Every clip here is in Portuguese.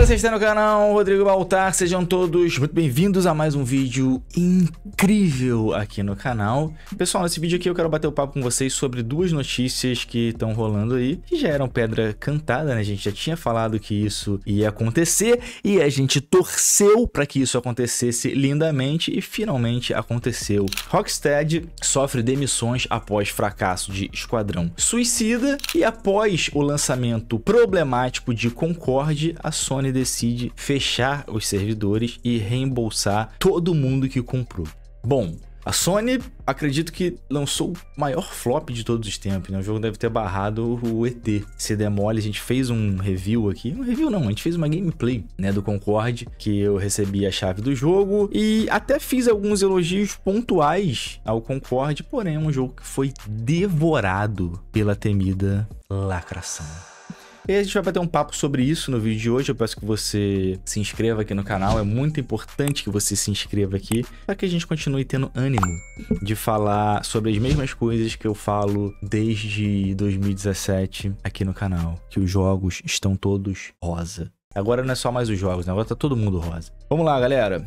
galera, vocês estão no canal Rodrigo Baltar, sejam todos muito bem-vindos a mais um vídeo incrível aqui no canal. Pessoal, nesse vídeo aqui eu quero bater o papo com vocês sobre duas notícias que estão rolando aí, que já eram pedra cantada, né? A gente já tinha falado que isso ia acontecer e a gente torceu para que isso acontecesse lindamente e finalmente aconteceu. Rockstead sofre demissões após fracasso de Esquadrão Suicida e após o lançamento problemático de Concorde, a Sony Sony decide fechar os servidores e reembolsar todo mundo que comprou. Bom, a Sony, acredito que lançou o maior flop de todos os tempos, né? O jogo deve ter barrado o ET. Se demole, a gente fez um review aqui. Um review não, a gente fez uma gameplay, né? Do Concorde, que eu recebi a chave do jogo. E até fiz alguns elogios pontuais ao Concorde, porém é um jogo que foi devorado pela temida lacração. E a gente vai bater um papo sobre isso no vídeo de hoje. Eu peço que você se inscreva aqui no canal. É muito importante que você se inscreva aqui para que a gente continue tendo ânimo de falar sobre as mesmas coisas que eu falo desde 2017 aqui no canal. Que os jogos estão todos rosa. Agora não é só mais os jogos, né? agora tá todo mundo rosa. Vamos lá, galera.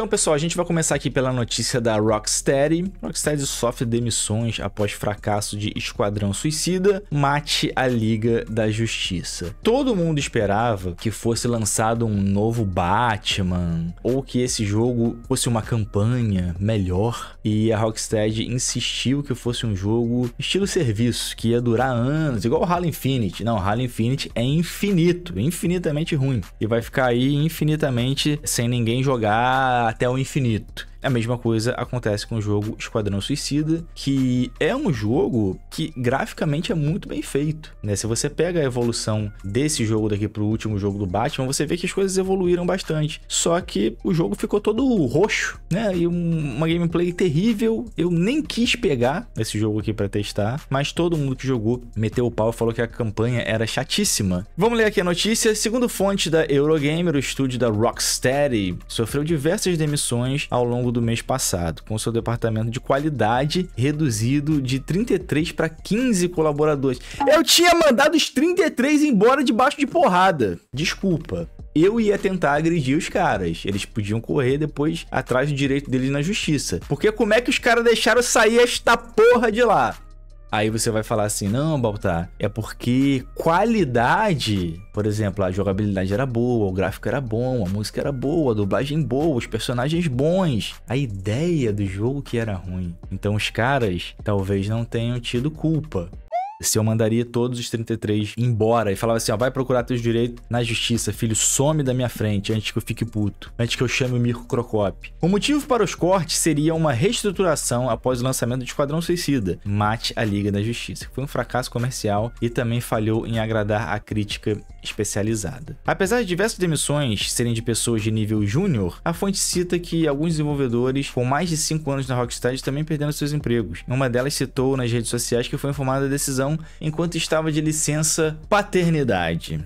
Então, pessoal, a gente vai começar aqui pela notícia da Rocksteady. Rocksteady sofre demissões após fracasso de Esquadrão Suicida, mate a Liga da Justiça. Todo mundo esperava que fosse lançado um novo Batman ou que esse jogo fosse uma campanha melhor e a Rocksteady insistiu que fosse um jogo estilo serviço, que ia durar anos, igual o Halo Infinite. Não, Halo Infinite é infinito, infinitamente ruim e vai ficar aí infinitamente sem ninguém jogar até o infinito. A mesma coisa acontece com o jogo Esquadrão Suicida, que é um jogo que graficamente é muito bem feito, né? Se você pega a evolução desse jogo daqui pro último jogo do Batman, você vê que as coisas evoluíram bastante. Só que o jogo ficou todo roxo, né? E um, uma gameplay terrível. Eu nem quis pegar esse jogo aqui para testar, mas todo mundo que jogou meteu o pau e falou que a campanha era chatíssima. Vamos ler aqui a notícia. Segundo fonte da Eurogamer, o estúdio da Rocksteady sofreu diversas demissões ao longo do mês passado, com seu departamento de qualidade reduzido de 33 para 15 colaboradores. Eu tinha mandado os 33 embora debaixo de porrada. Desculpa eu ia tentar agredir os caras. Eles podiam correr depois atrás do direito deles na justiça. Porque como é que os caras deixaram sair esta porra de lá? Aí você vai falar assim: não, Baltar, é porque qualidade, por exemplo, a jogabilidade era boa, o gráfico era bom, a música era boa, a dublagem boa, os personagens bons, a ideia do jogo que era ruim. Então os caras talvez não tenham tido culpa se eu mandaria todos os 33 embora e falava assim, ó, vai procurar teus direitos na justiça, filho, some da minha frente antes que eu fique puto, antes que eu chame o Mirko Crocop. O motivo para os cortes seria uma reestruturação após o lançamento do Esquadrão Suicida, Mate a Liga da Justiça, que foi um fracasso comercial e também falhou em agradar a crítica especializada. Apesar de diversas demissões serem de pessoas de nível júnior, a fonte cita que alguns desenvolvedores com mais de 5 anos na Rockstar também perderam seus empregos. Uma delas citou nas redes sociais que foi informada da decisão então, enquanto estava de licença paternidade.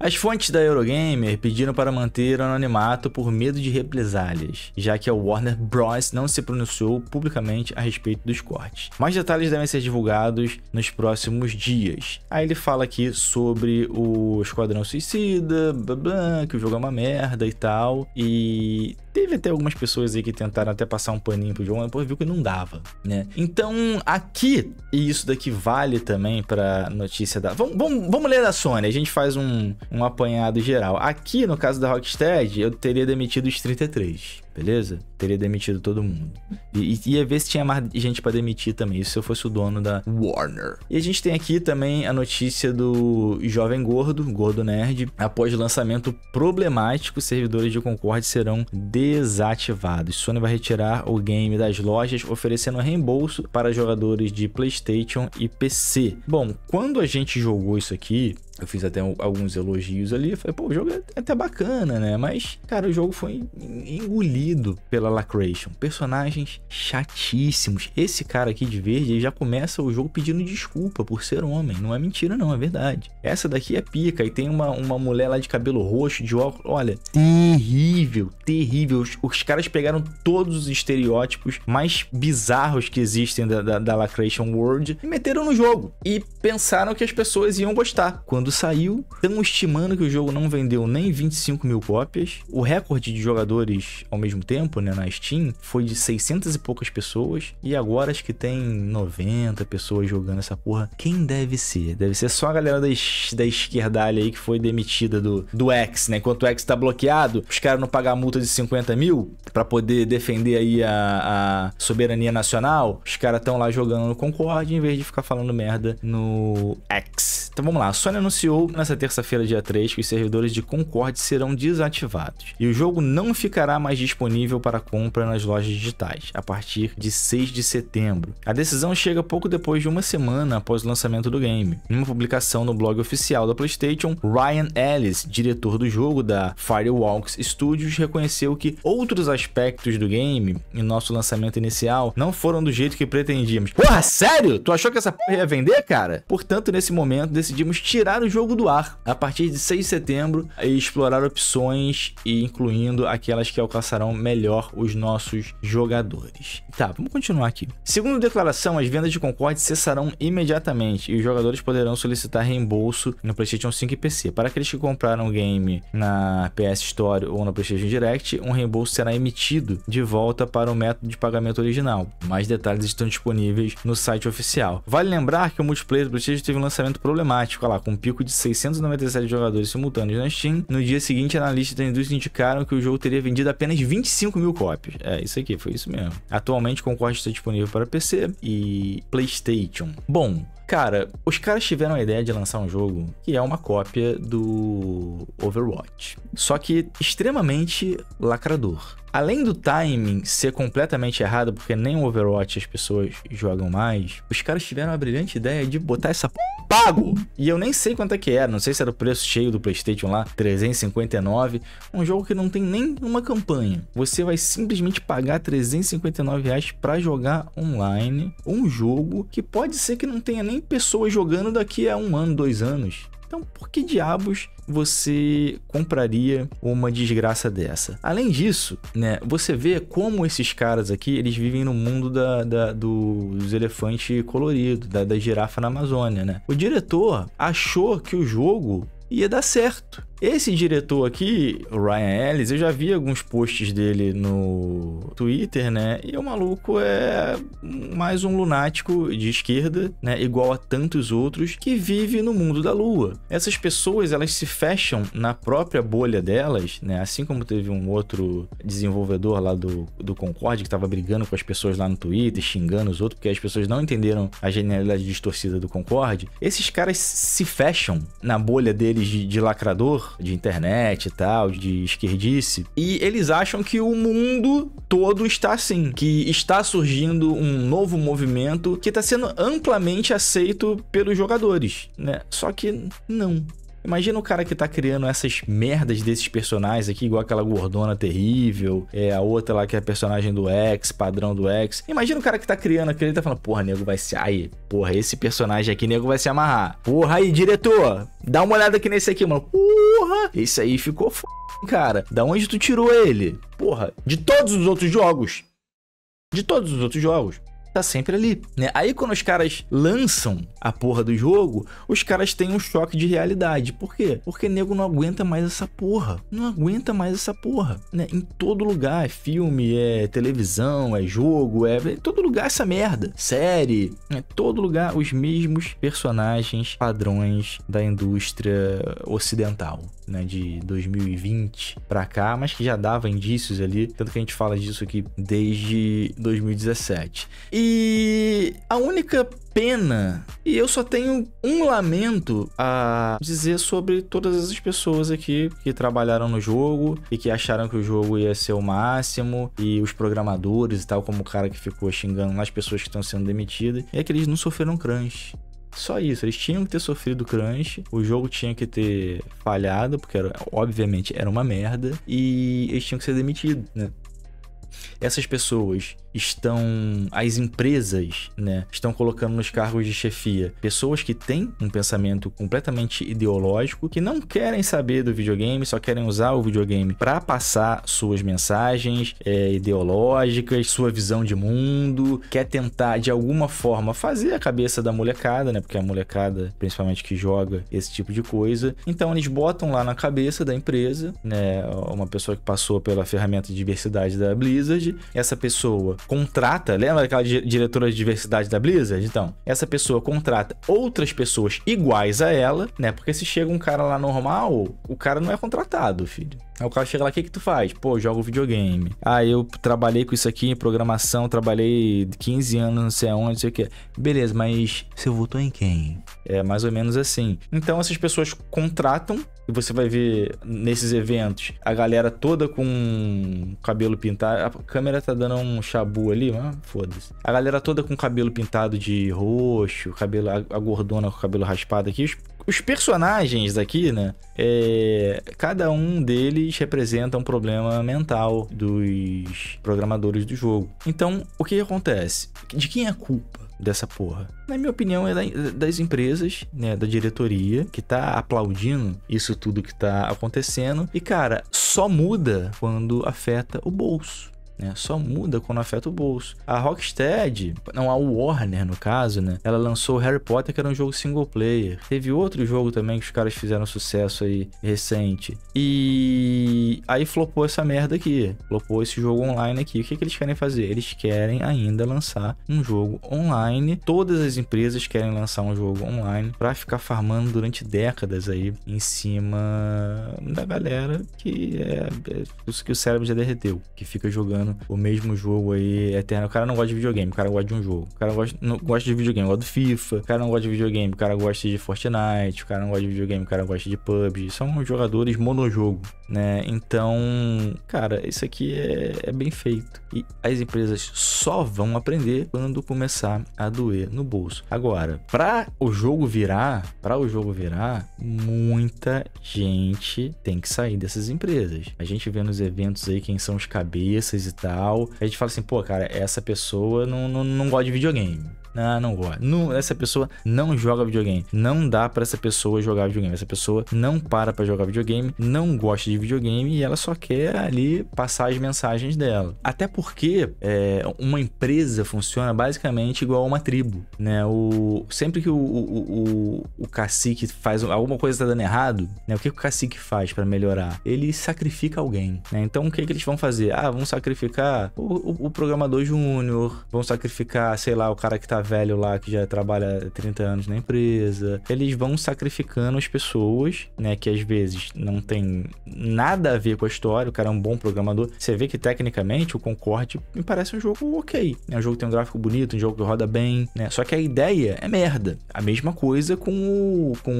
As fontes da Eurogamer pediram para manter o anonimato por medo de represálias, já que a Warner Bros. não se pronunciou publicamente a respeito dos cortes. Mais detalhes devem ser divulgados nos próximos dias. Aí ele fala aqui sobre o Esquadrão Suicida, blá blá, que o jogo é uma merda e tal, e teve até algumas pessoas aí que tentaram até passar um paninho pro John, mas depois viu que não dava, né? Então, aqui, e isso daqui vale também pra notícia da... Vamos, vamos, vamos ler da Sony, a gente faz um, um apanhado geral. Aqui, no caso da Rocksteady, eu teria demitido os 33 beleza? Teria demitido todo mundo. E, e ia ver se tinha mais gente para demitir também, isso se eu fosse o dono da Warner. E a gente tem aqui também a notícia do jovem gordo, gordo nerd. Após lançamento problemático, servidores de Concorde serão desativados. Sony vai retirar o game das lojas, oferecendo reembolso para jogadores de PlayStation e PC. Bom, quando a gente jogou isso aqui, eu fiz até alguns elogios ali, falei, pô, o jogo é até bacana, né? Mas, cara, o jogo foi engolido construído pela Lacration. Personagens chatíssimos. Esse cara aqui de verde já começa o jogo pedindo desculpa por ser homem. Não é mentira, não, é verdade. Essa daqui é pica e tem uma, uma mulher lá de cabelo roxo, de óculos. Olha, terrível, terrível. Os, os caras pegaram todos os estereótipos mais bizarros que existem da, da, da Lacration World e meteram no jogo. E pensaram que as pessoas iam gostar. Quando saiu, estão estimando que o jogo não vendeu nem 25 mil cópias. O recorde de jogadores ao mesmo mesmo tempo, né, na Steam, foi de 600 e poucas pessoas e agora acho que tem 90 pessoas jogando essa porra. Quem deve ser? Deve ser só a galera da, da esquerdalha aí que foi demitida do, do X, né? Enquanto o X tá bloqueado, os caras não pagam a multa de 50 mil para poder defender aí a, a soberania nacional, os caras estão lá jogando no Concorde em vez de ficar falando merda no X. Então vamos lá, a Sony anunciou nessa terça-feira, dia 3, que os servidores de Concorde serão desativados e o jogo não ficará mais disponível para compra nas lojas digitais a partir de 6 de setembro. A decisão chega pouco depois de uma semana após o lançamento do game. Em uma publicação no blog oficial da PlayStation, Ryan Ellis, diretor do jogo da Firewalks Studios, reconheceu que outros aspectos do game em nosso lançamento inicial não foram do jeito que pretendíamos. Porra, sério? Tu achou que essa porra ia vender, cara? Portanto, nesse momento, decidimos tirar o jogo do ar a partir de 6 de setembro e explorar opções e incluindo aquelas que alcançarão melhor os nossos jogadores. Tá, vamos continuar aqui. Segundo declaração, as vendas de Concorde cessarão imediatamente e os jogadores poderão solicitar reembolso no PlayStation 5 e PC. Para aqueles que compraram o game na PS Store ou na PlayStation Direct, um reembolso será emitido de volta para o método de pagamento original. Mais detalhes estão disponíveis no site oficial. Vale lembrar que o multiplayer do PlayStation teve um lançamento problemático dramático, olha lá, com um pico de 697 jogadores simultâneos na Steam. No dia seguinte, analistas da indústria indicaram que o jogo teria vendido apenas 25 mil cópias. É, isso aqui, foi isso mesmo. Atualmente, o Concorde está disponível para PC e PlayStation. Bom, Cara, os caras tiveram a ideia de lançar um jogo que é uma cópia do Overwatch. Só que extremamente lacrador. Além do timing ser completamente errado, porque nem o Overwatch as pessoas jogam mais, os caras tiveram a brilhante ideia de botar essa pago. E eu nem sei quanto é que era, é, não sei se era o preço cheio do PlayStation lá, 359, um jogo que não tem nem uma campanha. Você vai simplesmente pagar 359 reais para jogar online um jogo que pode ser que não tenha nem pessoas jogando daqui a um ano, dois anos. Então, por que diabos você compraria uma desgraça dessa? Além disso, né, você vê como esses caras aqui, eles vivem no mundo da, da dos elefantes coloridos, da, da girafa na Amazônia, né? O diretor achou que o jogo ia dar certo. Esse diretor aqui, o Ryan Ellis, eu já vi alguns posts dele no Twitter, né? E o maluco é mais um lunático de esquerda, né? Igual a tantos outros que vive no mundo da lua. Essas pessoas, elas se fecham na própria bolha delas, né? Assim como teve um outro desenvolvedor lá do, do Concorde que tava brigando com as pessoas lá no Twitter, xingando os outros, porque as pessoas não entenderam a genialidade distorcida do Concorde. Esses caras se fecham na bolha dele deles de, de lacrador, de internet e tal, de esquerdice, e eles acham que o mundo todo está assim, que está surgindo um novo movimento que está sendo amplamente aceito pelos jogadores, né? Só que não. Imagina o cara que tá criando essas merdas desses personagens aqui, igual aquela gordona terrível, é a outra lá que é personagem do X, padrão do X. Imagina o cara que tá criando aquilo e tá falando, porra, nego vai se. Aí, porra, esse personagem aqui, nego vai se amarrar. Porra, aí, diretor, dá uma olhada aqui nesse aqui, mano. Porra, esse aí ficou f. Cara, da onde tu tirou ele? Porra, de todos os outros jogos. De todos os outros jogos tá sempre ali, né? Aí quando os caras lançam a porra do jogo, os caras têm um choque de realidade. Por quê? Porque nego não aguenta mais essa porra. Não aguenta mais essa porra, né? Em todo lugar, é filme, é televisão, é jogo, é todo lugar essa merda. Série, é todo lugar os mesmos personagens, padrões da indústria ocidental, né, de 2020 para cá, mas que já dava indícios ali, tanto que a gente fala disso aqui desde 2017. E e a única pena, e eu só tenho um lamento a dizer sobre todas as pessoas aqui que trabalharam no jogo e que acharam que o jogo ia ser o máximo, e os programadores e tal, como o cara que ficou xingando as pessoas que estão sendo demitidas, é que eles não sofreram crunch. Só isso, eles tinham que ter sofrido crunch, o jogo tinha que ter falhado, porque era, obviamente era uma merda, e eles tinham que ser demitidos, né? Essas pessoas estão as empresas, né, estão colocando nos cargos de chefia pessoas que têm um pensamento completamente ideológico, que não querem saber do videogame, só querem usar o videogame para passar suas mensagens é, ideológicas, sua visão de mundo, quer tentar de alguma forma fazer a cabeça da molecada, né, porque a molecada principalmente que joga esse tipo de coisa. Então eles botam lá na cabeça da empresa, né, uma pessoa que passou pela ferramenta de diversidade da Blizzard, essa pessoa contrata, lembra aquela diretora de diversidade da Blizzard? Então, essa pessoa contrata outras pessoas iguais a ela, né? Porque se chega um cara lá normal, o cara não é contratado, filho. Aí o cara chega lá, o que que tu faz? Pô, jogo videogame. Ah, eu trabalhei com isso aqui em programação, trabalhei 15 anos, não sei aonde, não sei o que. Beleza, mas você votou em quem? É mais ou menos assim. Então essas pessoas contratam e você vai ver nesses eventos a galera toda com cabelo pintado. A câmera tá dando um chabu ali, mas foda-se. A galera toda com cabelo pintado de roxo, cabelo, a gordona com cabelo raspado aqui. Os personagens daqui, né? É, cada um deles representa um problema mental dos programadores do jogo. Então, o que acontece? De quem é a culpa? dessa porra. Na minha opinião, é das empresas, né? Da diretoria, que tá aplaudindo isso tudo que tá acontecendo. E, cara, só muda quando afeta o bolso né? Só muda quando afeta o bolso. A Rocksteady, não, a Warner no caso, né? Ela lançou Harry Potter, que era um jogo single player. Teve outro jogo também que os caras fizeram sucesso aí recente. E aí flopou essa merda aqui. Flopou esse jogo online aqui. O que, é que eles querem fazer? Eles querem ainda lançar um jogo online. Todas as empresas querem lançar um jogo online para ficar farmando durante décadas aí em cima da galera que é, é que o cérebro já derreteu, que fica jogando jogando o mesmo jogo aí eterno. O cara não gosta de videogame, o cara gosta de um jogo. O cara gosta, não, gosta de videogame, gosta do FIFA. O cara não gosta de videogame, o cara gosta de Fortnite. O cara não gosta de videogame, o cara gosta de PUBG. São jogadores monojogo né? Então, cara, isso aqui é, é, bem feito. E as empresas só vão aprender quando começar a doer no bolso. Agora, para o jogo virar, para o jogo virar, muita gente tem que sair dessas empresas. A gente vê nos eventos aí quem são os cabeças e tal. A gente fala assim, pô, cara, essa pessoa não, não, não gosta de videogame ah, não gosto. Não, essa pessoa não joga videogame. Não dá para essa pessoa jogar videogame. Essa pessoa não para para jogar videogame, não gosta de videogame e ela só quer ali passar as mensagens dela. Até porque é, uma empresa funciona basicamente igual uma tribo, né? O, sempre que o, o, o, o cacique faz alguma coisa tá dando errado, né? O que, que o cacique faz para melhorar? Ele sacrifica alguém, né? Então o que, que eles vão fazer? Ah, vão sacrificar o, o, o programador júnior, vão sacrificar, sei lá, o cara que tá velho lá que já trabalha 30 anos na empresa. Eles vão sacrificando as pessoas, né? Que às vezes não tem nada a ver com a história. O cara é um bom programador. Você vê que tecnicamente o Concorde me parece um jogo ok. É um jogo que tem um gráfico bonito, um jogo que roda bem, né? Só que a ideia é merda. A mesma coisa com o. com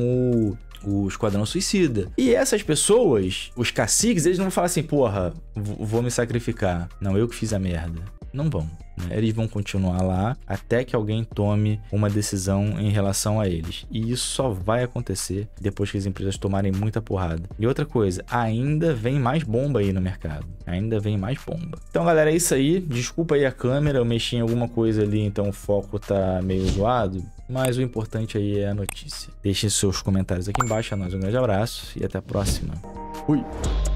o o Esquadrão Suicida. E essas pessoas, os caciques, eles não vão falar assim, porra, vou me sacrificar. Não, eu que fiz a merda. Não vão. Né? Eles vão continuar lá até que alguém tome uma decisão em relação a eles. E isso só vai acontecer depois que as empresas tomarem muita porrada. E outra coisa, ainda vem mais bomba aí no mercado. Ainda vem mais bomba. Então, galera, é isso aí. Desculpa aí a câmera, eu mexi em alguma coisa ali, então o foco tá meio zoado. Mas o importante aí é a notícia. Deixem seus comentários aqui embaixo. A é nós um grande abraço e até a próxima. Fui!